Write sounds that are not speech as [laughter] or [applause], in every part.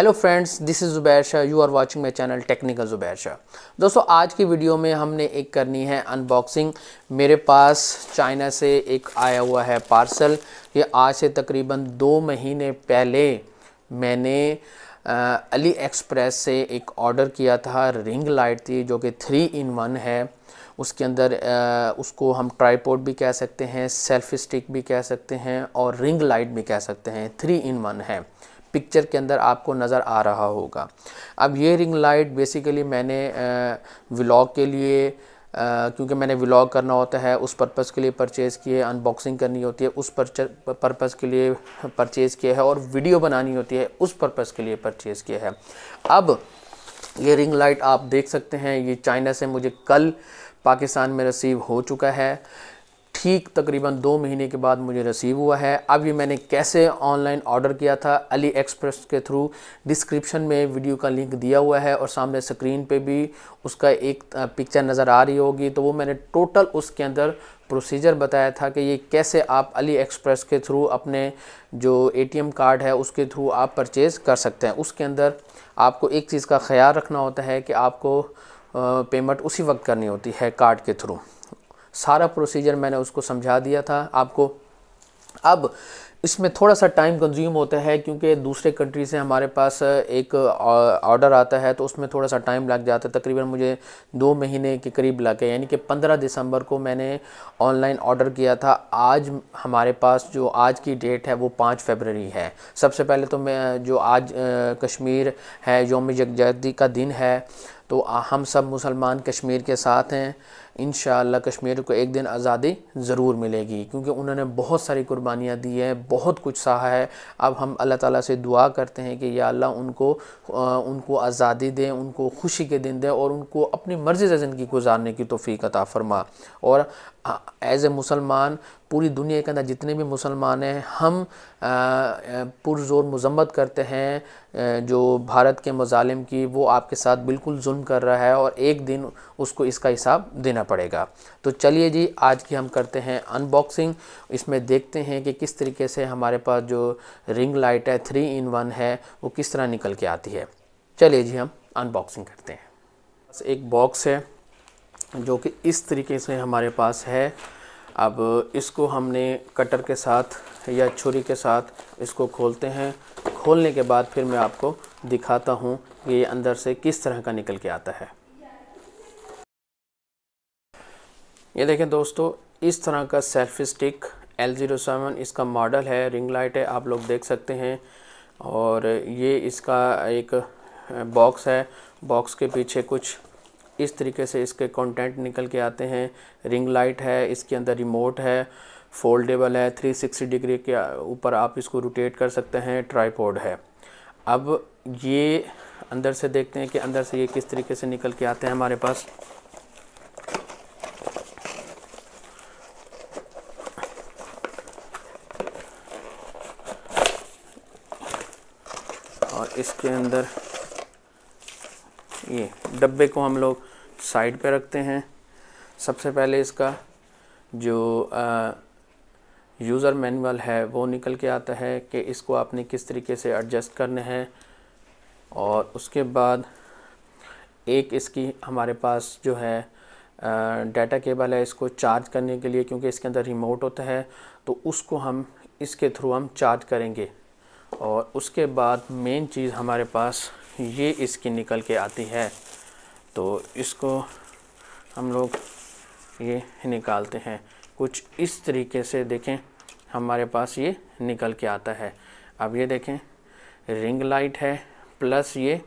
hello friends this is Zubair Shah you are watching my channel technical Zubair Shah दोस्तों आज की video में हमने एक करनी है अनबॉक्सिंग मेरे पास चाइना से एक आया हुआ है पार्सल ये आज से तकरीबन दो महीने पहले मैंने अली एक्सप्रेस से एक ऑर्डर किया था रिंग लाइट थी जो कि थ्री इन वन है उसके अंदर आ, उसको हम ट्राईपोर्ट भी कह सकते हैं सेल्फ स्टिक भी कह सकते हैं और रिंग लाइट भी कह सकते हैं थ्री इन वन है पिक्चर के अंदर आपको नज़र आ रहा होगा अब ये रिंग लाइट बेसिकली मैंने व्लॉग के लिए क्योंकि मैंने व्लॉग करना होता है उस पर्पज़ के लिए परचेज़ किए अनबॉक्सिंग करनी होती है उस पर्पज़ के लिए परचेज़ किया है और वीडियो बनानी होती है उस पर्पज़ के लिए परचेज़ किया है अब ये रिंग लाइट आप देख सकते हैं ये चाइना से मुझे कल पाकिस्तान में रसीव हो चुका है ठीक तकरीबन दो महीने के बाद मुझे रिसीव हुआ है अब ये मैंने कैसे ऑनलाइन ऑर्डर किया था अली एक्सप्रेस के थ्रू डिस्क्रिप्शन में वीडियो का लिंक दिया हुआ है और सामने स्क्रीन पे भी उसका एक पिक्चर नज़र आ रही होगी तो वो मैंने टोटल उसके अंदर प्रोसीजर बताया था कि ये कैसे आप अली एक्सप्रेस के थ्रू अपने जो ए कार्ड है उसके थ्रू आप परचेज़ कर सकते हैं उसके अंदर आपको एक चीज़ का ख्याल रखना होता है कि आपको पेमेंट उसी वक्त करनी होती है कार्ड के थ्रू सारा प्रोसीजर मैंने उसको समझा दिया था आपको अब इसमें थोड़ा सा टाइम कंज्यूम होता है क्योंकि दूसरे कंट्री से हमारे पास एक ऑर्डर आता है तो उसमें थोड़ा सा टाइम लग जाता है तकरीबन मुझे दो महीने के करीब लगे यानी कि पंद्रह दिसंबर को मैंने ऑनलाइन ऑर्डर किया था आज हमारे पास जो आज की डेट है वो पाँच फरवरी है सबसे पहले तो मैं जो आज कश्मीर है योम यकजहती का दिन है तो हम सब मुसलमान कश्मीर के साथ हैं इन कश्मीर को एक दिन आज़ादी ज़रूर मिलेगी क्योंकि उन्होंने बहुत सारी कुर्बानियाँ दी हैं बहुत कुछ सहा है अब हम अल्लाह ताला से दुआ करते हैं कि या अल्लाह उनको आ, उनको आज़ादी दें उनको खुशी के दिन दें और उनको अपनी मर्ज़ी से ज़िंदगी गुजारने की तोफ़ी अता फ़रमा और एज़ ए मुसलमान पूरी दुनिया के अंदर जितने भी मुसलमान हैं हम पुरजोर मजम्मत करते हैं जो भारत के मजालिम की वो आपके साथ बिल्कुल जुल्म कर रहा है और एक दिन उसको इसका हिसाब देना पड़ेगा तो चलिए जी आज की हम करते हैं अनबॉक्सिंग इसमें देखते हैं कि किस तरीके से हमारे पास जो रिंग लाइट है थ्री इन वन है वो किस तरह निकल के आती है चलिए जी हम अनबॉक्सिंग करते हैं बस एक बॉक्स है जो कि इस तरीके से हमारे पास है अब इसको हमने कटर के साथ या छुरी के साथ इसको खोलते हैं खोलने के बाद फिर मैं आपको दिखाता हूँ कि ये अंदर से किस तरह का निकल के आता है ये देखें दोस्तों इस तरह का selfie stick L zero seven इसका मॉडल है रिंग लाइट है आप लोग देख सकते हैं और ये इसका एक बॉक्स है बॉक्स के पीछे कुछ इस तरीके से इसके कंटेंट निकल के आते हैं रिंग लाइट है इसके अंदर रिमोट है फोल्डेबल है 360 डिग्री के ऊपर आप इसको रोटेट कर सकते हैं ट्राईपोड है अब ये अंदर से देखते हैं कि अंदर से ये किस तरीके से निकल के आते हैं हमारे पास इसके अंदर ये डब्बे को हम लोग साइड पे रखते हैं सबसे पहले इसका जो आ, यूज़र मैनुअल है वो निकल के आता है कि इसको आपने किस तरीके से एडजस्ट करना है और उसके बाद एक इसकी हमारे पास जो है डाटा केबल है इसको चार्ज करने के लिए क्योंकि इसके अंदर रिमोट होता है तो उसको हम इसके थ्रू हम चार्ज करेंगे और उसके बाद मेन चीज़ हमारे पास ये इसकी निकल के आती है तो इसको हम लोग ये निकालते हैं कुछ इस तरीके से देखें हमारे पास ये निकल के आता है अब ये देखें रिंग लाइट है प्लस ये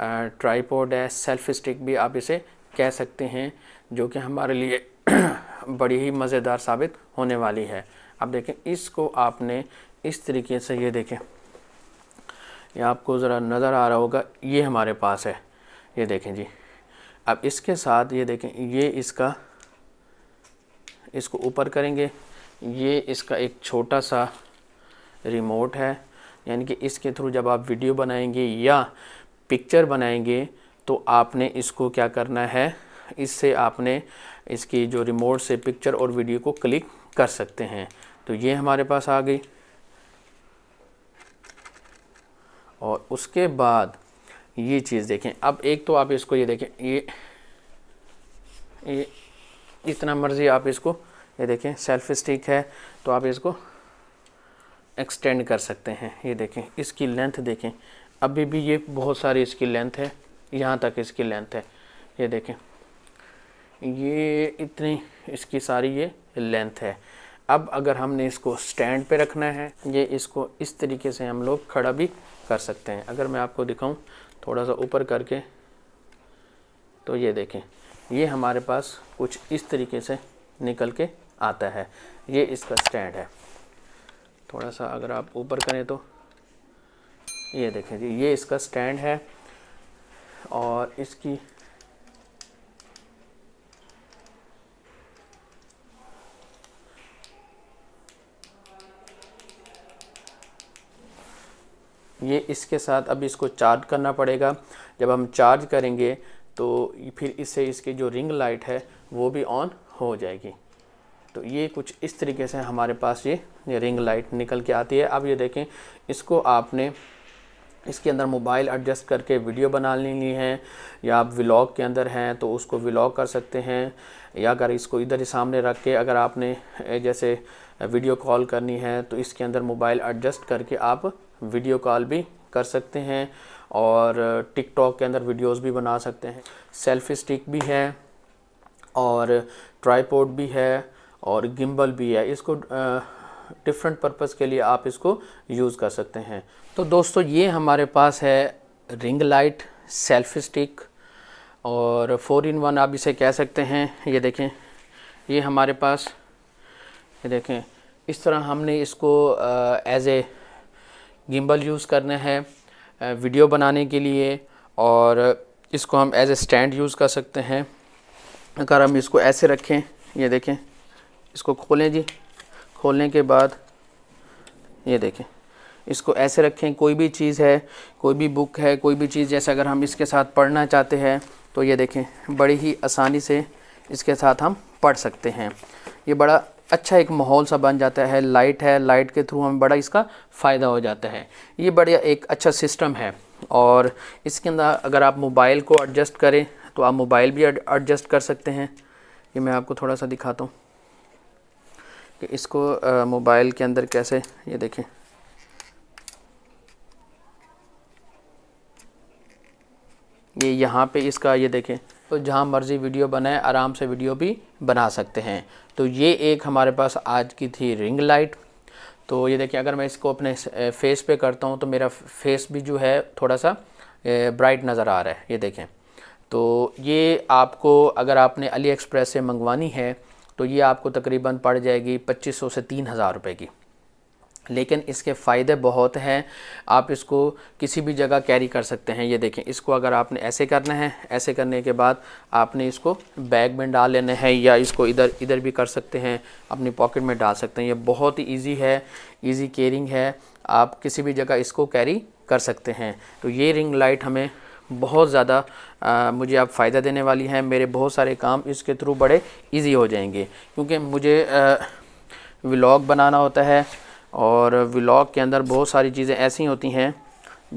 ट्राईपोड है सेल्फ स्टिक भी आप इसे कह सकते हैं जो कि हमारे लिए [clears throat] बड़ी ही मज़ेदार साबित होने वाली है अब देखें इसको आपने इस तरीके से ये देखें ये आपको ज़रा नज़र आ रहा होगा ये हमारे पास है ये देखें जी अब इसके साथ ये देखें ये इसका इसको ऊपर करेंगे ये इसका एक छोटा सा रिमोट है यानी कि इसके थ्रू जब आप वीडियो बनाएंगे या पिक्चर बनाएंगे तो आपने इसको क्या करना है इससे आपने इसकी जो रिमोट से पिक्चर और वीडियो को क्लिक कर सकते हैं तो ये हमारे पास आ गई और उसके बाद ये चीज़ देखें अब एक तो आप इसको ये देखें ये ये इतना मर्ज़ी आप इसको ये देखें सेल्फ स्टिक है तो आप इसको एक्सटेंड कर सकते हैं ये देखें इसकी लेंथ देखें अभी भी ये बहुत सारी इसकी लेंथ है यहाँ तक इसकी लेंथ है ये देखें ये इतनी इसकी सारी ये लेंथ है अब अगर हमने इसको स्टैंड पे रखना है ये इसको इस तरीके से हम लोग खड़ा भी कर सकते हैं अगर मैं आपको दिखाऊं थोड़ा सा ऊपर करके तो ये देखें ये हमारे पास कुछ इस तरीके से निकल के आता है ये इसका स्टैंड है थोड़ा सा अगर आप ऊपर करें तो ये देखें जी ये इसका स्टैंड है और इसकी ये इसके साथ अब इसको चार्ज करना पड़ेगा जब हम चार्ज करेंगे तो फिर इससे इसकी जो रिंग लाइट है वो भी ऑन हो जाएगी तो ये कुछ इस तरीके से हमारे पास ये, ये रिंग लाइट निकल के आती है अब ये देखें इसको आपने इसके अंदर मोबाइल एडजस्ट करके वीडियो बना लेनी है या आप व्लॉग के अंदर हैं तो उसको व्लॉग कर सकते हैं या अगर इसको इधर ही सामने रख के अगर आपने जैसे वीडियो कॉल करनी है तो इसके अंदर मोबाइल एडजस्ट करके आप वीडियो कॉल भी कर सकते हैं और टिकटॉक के अंदर वीडियोस भी बना सकते हैं सेल्फी स्टिक भी है और ट्राईपोर्ड भी है और गिम्बल भी है इसको डिफरेंट पर्पज़ के लिए आप इसको यूज़ कर सकते हैं तो दोस्तों ये हमारे पास है रिंग लाइट सेल्फी स्टिक और फोर इन वन आप इसे कह सकते हैं ये देखें ये हमारे पास ये देखें इस तरह हमने इसको एज ए गिम्बल यूज़ करना है वीडियो बनाने के लिए और इसको हम एज ए स्टैंड यूज़ कर सकते हैं अगर हम इसको ऐसे रखें ये देखें इसको खोलें जी खोलने के बाद ये देखें इसको ऐसे रखें कोई भी चीज़ है कोई भी बुक है कोई भी चीज़ जैसे अगर हम इसके साथ पढ़ना चाहते हैं तो ये देखें बड़ी ही आसानी से इसके साथ हम पढ़ सकते हैं ये बड़ा अच्छा एक माहौल सा बन जाता है लाइट है लाइट के थ्रू हमें बड़ा इसका फ़ायदा हो जाता है ये बढ़िया एक अच्छा सिस्टम है और इसके अंदर अगर आप मोबाइल को एडजस्ट करें तो आप मोबाइल भी एडजस्ट कर सकते हैं ये मैं आपको थोड़ा सा दिखाता हूँ कि इसको मोबाइल के अंदर कैसे ये देखें ये यहाँ पे इसका ये देखें तो जहाँ मर्ज़ी वीडियो बनाए आराम से वीडियो भी बना सकते हैं तो ये एक हमारे पास आज की थी रिंग लाइट तो ये देखिए अगर मैं इसको अपने फेस पे करता हूँ तो मेरा फेस भी जो है थोड़ा सा ब्राइट नज़र आ रहा है ये देखें तो ये आपको अगर आपने अली एक्सप्रेस से मंगवानी है तो ये आपको तकरीबन पड़ जाएगी 2500 से तीन हज़ार रुपये की लेकिन इसके फ़ायदे बहुत हैं आप इसको किसी भी जगह कैरी कर सकते हैं ये देखें इसको अगर आपने ऐसे करना है ऐसे करने के बाद आपने इसको बैग में डाल लेना है या इसको इधर इधर भी कर सकते हैं अपनी पॉकेट में डाल सकते हैं ये बहुत ही ईजी है ईजी केयरिंग है आप किसी भी जगह इसको कैरी कर सकते हैं तो ये रिंग लाइट हमें बहुत ज़्यादा मुझे आप फ़ायदा देने वाली हैं मेरे बहुत सारे काम इसके थ्रू बड़े ईजी हो जाएंगे क्योंकि मुझे व्लॉग बनाना होता है और व्लॉग के अंदर बहुत सारी चीज़ें ऐसी होती हैं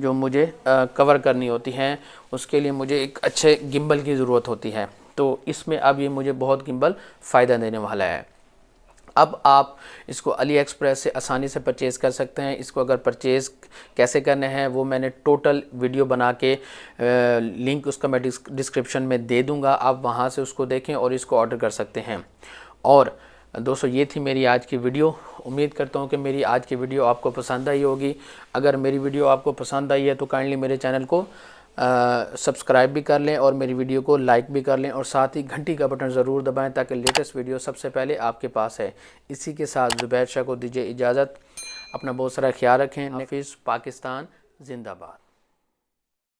जो मुझे कवर करनी होती हैं उसके लिए मुझे एक अच्छे गिम्बल की ज़रूरत होती है तो इसमें अब ये मुझे बहुत गिम्बल फ़ायदा देने वाला है अब आप इसको अली एक्सप्रेस से आसानी से परचेज़ कर सकते हैं इसको अगर परचेज़ कैसे करने हैं वो मैंने टोटल वीडियो बना के लिंक उसका मैं डिस्क्रिप्शन में दे दूंगा आप वहाँ से उसको देखें और इसको ऑर्डर कर सकते हैं और दोस्तों ये थी मेरी आज की वीडियो उम्मीद करता हूँ कि मेरी आज की वीडियो आपको पसंद आई होगी अगर मेरी वीडियो आपको पसंद आई है तो काइंडली मेरे चैनल को सब्सक्राइब भी कर लें और मेरी वीडियो को लाइक भी कर लें और साथ ही घंटी का बटन ज़रूर दबाएं ताकि लेटेस्ट वीडियो सबसे पहले आपके पास है इसी के साथ जुबैर शाह को दीजिए इजाज़त अपना बहुत सारा ख्याल रखें नफीस पाकिस्तान जिंदाबाद